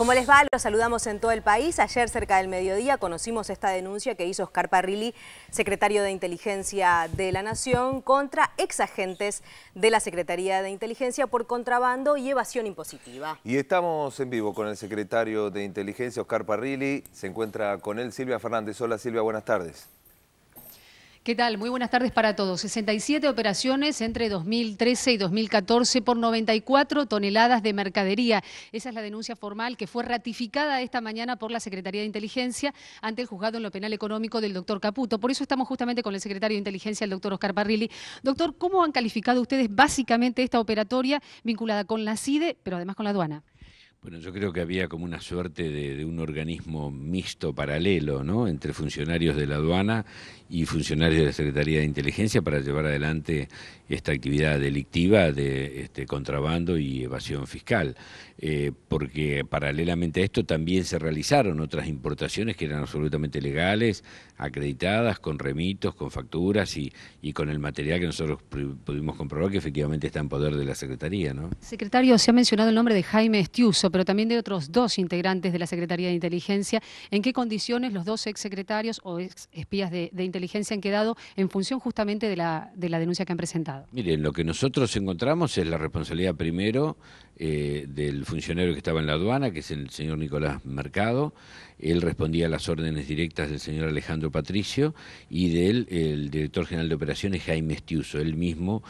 ¿Cómo les va? Los saludamos en todo el país. Ayer, cerca del mediodía, conocimos esta denuncia que hizo Oscar Parrilli, secretario de Inteligencia de la Nación, contra ex agentes de la Secretaría de Inteligencia por contrabando y evasión impositiva. Y estamos en vivo con el secretario de Inteligencia, Oscar Parrilli. Se encuentra con él Silvia Fernández. Hola Silvia, buenas tardes. ¿Qué tal? Muy buenas tardes para todos. 67 operaciones entre 2013 y 2014 por 94 toneladas de mercadería. Esa es la denuncia formal que fue ratificada esta mañana por la Secretaría de Inteligencia ante el juzgado en lo penal económico del doctor Caputo. Por eso estamos justamente con el secretario de Inteligencia, el doctor Oscar Parrilli. Doctor, ¿cómo han calificado ustedes básicamente esta operatoria vinculada con la CIDE, pero además con la aduana? Bueno, yo creo que había como una suerte de, un organismo mixto paralelo, ¿no? Entre funcionarios de la aduana y funcionarios de la Secretaría de Inteligencia para llevar adelante esta actividad delictiva de este, contrabando y evasión fiscal. Eh, porque paralelamente a esto también se realizaron otras importaciones que eran absolutamente legales, acreditadas, con remitos, con facturas y, y con el material que nosotros pudimos comprobar que efectivamente está en poder de la Secretaría, ¿no? Secretario, se ha mencionado el nombre de Jaime Estiuso pero también de otros dos integrantes de la Secretaría de Inteligencia, en qué condiciones los dos exsecretarios o ex espías de, inteligencia han quedado en función justamente de la, de la denuncia que han presentado. Miren, lo que nosotros encontramos es la responsabilidad primero eh, del funcionario que estaba en la aduana, que es el señor Nicolás Mercado. Él respondía a las órdenes directas del señor Alejandro Patricio y del el director general de operaciones, Jaime Estiuso. Él mismo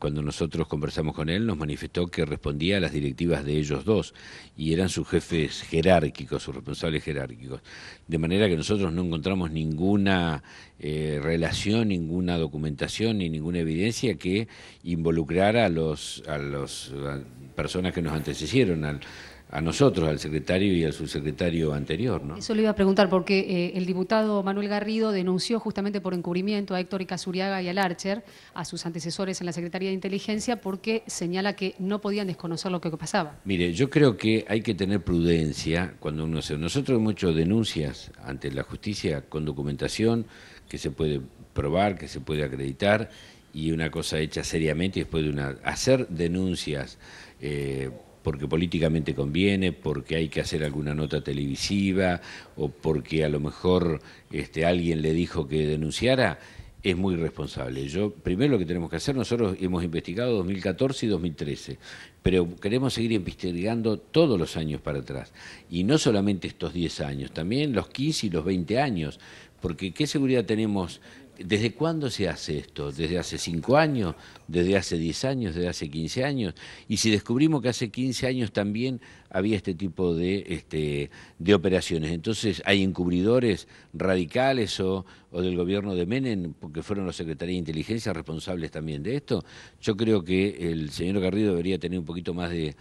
cuando nosotros conversamos con él, nos manifestó que respondía a las directivas de ellos dos y eran sus jefes jerárquicos, sus responsables jerárquicos. De manera que nosotros no encontramos ninguna eh, relación, ninguna documentación ni ninguna evidencia que involucrara a los a las personas que nos antecedieron, al a nosotros, al secretario y al subsecretario anterior. ¿no? Eso lo iba a preguntar, porque eh, el diputado Manuel Garrido denunció justamente por encubrimiento a Héctor y Casuriaga y al Archer, a sus antecesores en la Secretaría de Inteligencia, porque señala que no podían desconocer lo que pasaba. Mire, yo creo que hay que tener prudencia cuando uno hace... Nosotros hemos hecho denuncias ante la justicia con documentación que se puede probar, que se puede acreditar, y una cosa hecha seriamente y después de una... Hacer denuncias... Eh, porque políticamente conviene, porque hay que hacer alguna nota televisiva o porque a lo mejor este, alguien le dijo que denunciara, es muy responsable. Yo, primero lo que tenemos que hacer, nosotros hemos investigado 2014 y 2013, pero queremos seguir investigando todos los años para atrás. Y no solamente estos 10 años, también los 15 y los 20 años, porque ¿qué seguridad tenemos ¿Desde cuándo se hace esto? ¿Desde hace cinco años? ¿Desde hace 10 años? ¿Desde hace 15 años? Y si descubrimos que hace 15 años también había este tipo de, este, operaciones, entonces hay encubridores radicales o, del gobierno de Menem, porque fueron los secretarios de inteligencia responsables también de esto. Yo creo que el señor Garrido debería tener un poquito más de,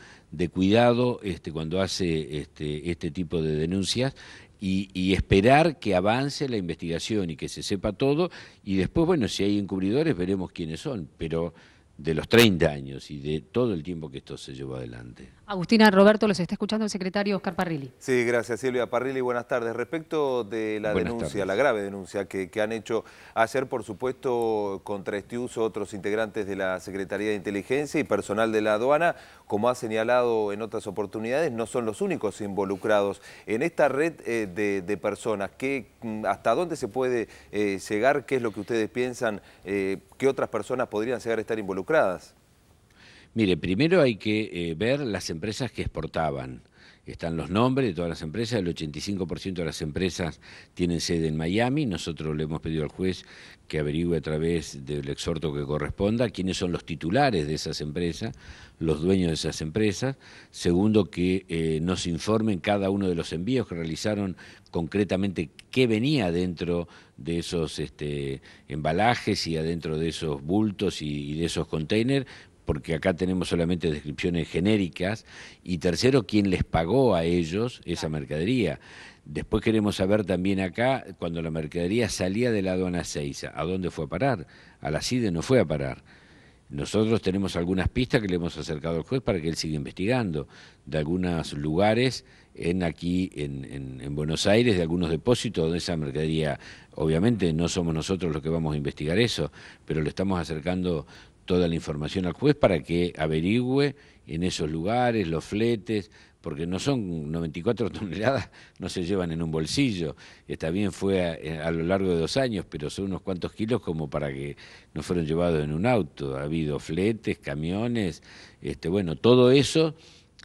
cuidado este, cuando hace este, este tipo de denuncias y, esperar que avance la investigación y que se sepa todo, y después, bueno, si hay encubridores veremos quiénes son, pero de los 30 años y de todo el tiempo que esto se llevó adelante. Agustina Roberto, los está escuchando el secretario Oscar Parrilli. Sí, gracias Silvia Parrilli, buenas tardes. Respecto de la denuncia, la grave denuncia que, han hecho ayer, por supuesto, contra este uso otros integrantes de la Secretaría de Inteligencia y personal de la aduana, como ha señalado en otras oportunidades, no son los únicos involucrados en esta red eh, de, personas. Mm, ¿Hasta dónde se puede eh, llegar? ¿Qué es lo que ustedes piensan eh, ¿Qué que otras personas podrían llegar a estar involucradas? Mire, primero hay que eh, ver las empresas que exportaban. Están los nombres de todas las empresas, el 85% de las empresas tienen sede en Miami. Nosotros le hemos pedido al juez que averigüe a través del exhorto que corresponda quiénes son los titulares de esas empresas, los dueños de esas empresas. Segundo, que eh, nos informen cada uno de los envíos que realizaron concretamente qué venía dentro de esos este, embalajes y adentro de esos bultos y, y de esos containers porque acá tenemos solamente descripciones genéricas, y tercero, quién les pagó a ellos esa mercadería. Después queremos saber también acá, cuando la mercadería salía de la aduana 6, ¿a dónde fue a parar? A la CIDE no fue a parar. Nosotros tenemos algunas pistas que le hemos acercado al juez para que él siga investigando, de algunos lugares en aquí en, en, Buenos Aires, de algunos depósitos donde esa mercadería, obviamente no somos nosotros los que vamos a investigar eso, pero lo estamos acercando toda la información al juez para que averigüe en esos lugares los fletes, porque no son 94 toneladas, no se llevan en un bolsillo. Está bien, fue eh, a, lo largo de dos años, pero son unos cuantos kilos como para que no fueron llevados en un auto. Ha habido fletes, camiones, este, bueno, todo eso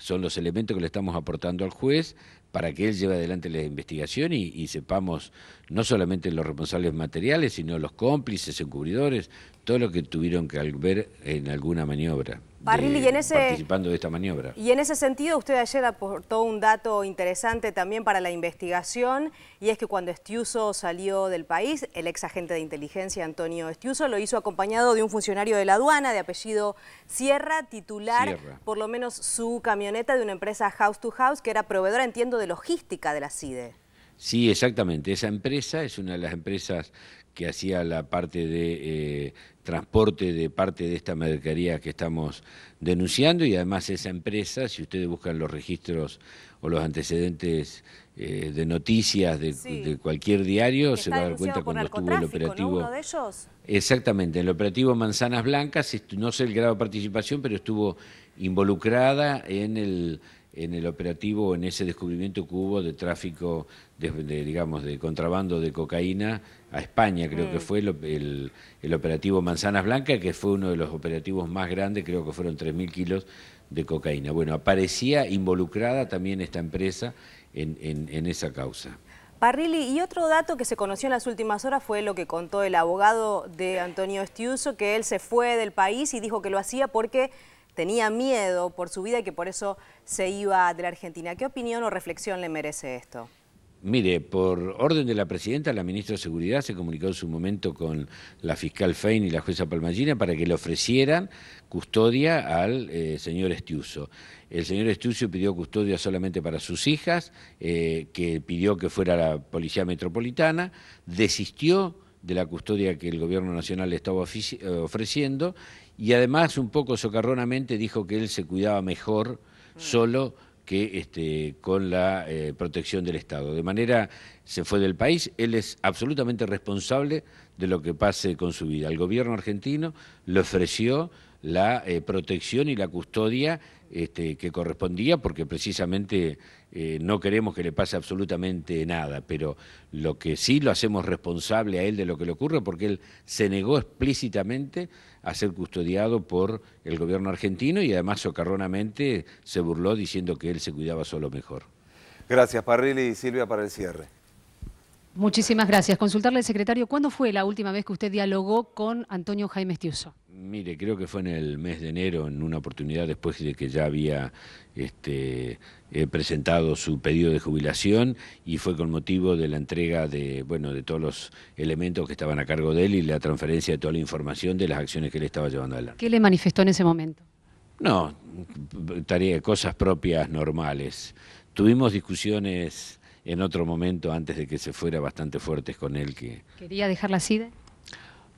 son los elementos que le estamos aportando al juez para que él lleve adelante la investigación y, y, sepamos no solamente los responsables materiales, sino los cómplices, encubridores, todo lo que tuvieron que ver en alguna maniobra y en ese, participando de esta maniobra. Y en ese sentido, usted ayer aportó un dato interesante también para la investigación, y es que cuando Estiuso salió del país, el ex agente de inteligencia Antonio Estiuso lo hizo acompañado de un funcionario de la aduana de apellido Sierra, titular, por lo menos su camioneta de una empresa House to House, que era proveedora, entiendo, de logística de la CIDE. Sí, exactamente. Esa empresa es una de las empresas que hacía la parte de eh, transporte de parte de esta mercadería que estamos denunciando y además esa empresa, si ustedes buscan los registros o los antecedentes eh, de noticias de, cualquier diario, se va a dar cuenta cuando estuvo el operativo. de ellos? Exactamente, en el operativo Manzanas Blancas, no sé el grado de participación, pero estuvo involucrada en el en el operativo, en ese descubrimiento que hubo de tráfico, de, digamos, de contrabando de cocaína a España, creo que mm. fue el, operativo Manzanas Blancas, que fue uno de los operativos más grandes, creo que fueron 3.000 kilos de cocaína. Bueno, aparecía involucrada también esta empresa en, esa causa. Parrilli, y otro dato que se conoció en las últimas horas fue lo que contó el abogado de Antonio Estiuso, que él se fue del país y dijo que lo hacía porque tenía miedo por su vida y que por eso se iba de la Argentina. ¿Qué opinión o reflexión le merece esto? Mire, por orden de la presidenta, la ministra de Seguridad se comunicó en su momento con la fiscal Fein y la jueza Palmallina para que le ofrecieran custodia al eh, señor Estiuso. El señor Estiuso pidió custodia solamente para sus hijas, eh, que pidió que fuera la Policía Metropolitana, desistió de la custodia que el gobierno nacional le estaba eh, ofreciendo y además un poco socarronamente dijo que él se cuidaba mejor solo que este, con la eh, protección del Estado. De manera, se fue del país, él es absolutamente responsable de lo que pase con su vida. El gobierno argentino le ofreció la eh, protección y la custodia este, que correspondía, porque precisamente eh, no queremos que le pase absolutamente nada, pero lo que sí lo hacemos responsable a él de lo que le ocurre, porque él se negó explícitamente a ser custodiado por el gobierno argentino y además socarronamente se burló diciendo que él se cuidaba solo mejor. Gracias, Parrilli y Silvia, para el cierre. Muchísimas gracias. Consultarle, al secretario, ¿cuándo fue la última vez que usted dialogó con Antonio Jaime Estiuso? Mire, creo que fue en el mes de enero, en una oportunidad después de que ya había este, eh, presentado su pedido de jubilación y fue con motivo de la entrega de, bueno, de todos los elementos que estaban a cargo de él y la transferencia de toda la información de las acciones que él estaba llevando adelante. ¿Qué le manifestó en ese momento? No, tarea, cosas propias normales. Tuvimos discusiones en otro momento, antes de que se fuera, bastante fuertes con él. que ¿Quería dejar la SIDE?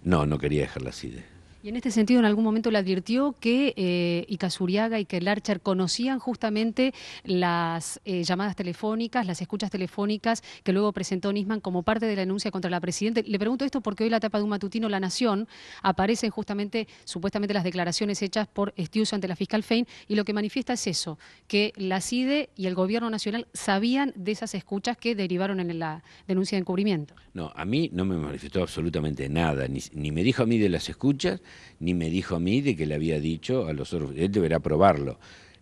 No, no quería dejar la SIDE. Y en este sentido, en algún momento le advirtió que eh, Icazuriaga y que Larcher conocían justamente las eh, llamadas telefónicas, las escuchas telefónicas que luego presentó Nisman como parte de la denuncia contra la Presidenta. Le pregunto esto porque hoy la etapa de un matutino La Nación aparecen justamente, supuestamente, las declaraciones hechas por Estiuso ante la fiscal Fein y lo que manifiesta es eso, que la CIDE y el Gobierno Nacional sabían de esas escuchas que derivaron en la denuncia de encubrimiento. No, a mí no me manifestó absolutamente nada, ni, ni me dijo a mí de las escuchas, ni me dijo a mí de que le había dicho a los otros. Él deberá probarlo.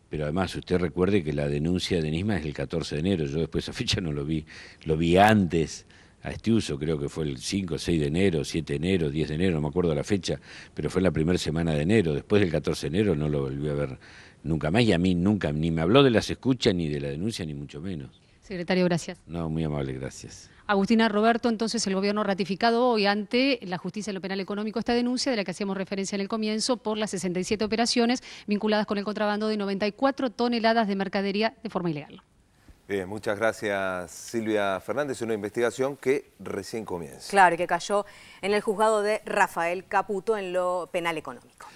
Pero además, usted recuerde que la denuncia de Nisma es el 14 de enero. Yo después esa fecha no lo vi. Lo vi antes a este uso, creo que fue el 5, 6 de enero, 7 de enero, 10 de enero, no me acuerdo la fecha, pero fue la primera semana de enero. Después del 14 de enero no lo volví a ver nunca más y a mí nunca, ni me habló de las escuchas, ni de la denuncia, ni mucho menos. Secretario, gracias. No, muy amable, gracias. Agustina Roberto, entonces el gobierno ratificado hoy ante la justicia en lo penal económico esta denuncia de la que hacíamos referencia en el comienzo por las 67 operaciones vinculadas con el contrabando de 94 toneladas de mercadería de forma ilegal. Bien, muchas gracias Silvia Fernández. Una investigación que recién comienza. Claro, y que cayó en el juzgado de Rafael Caputo en lo penal económico.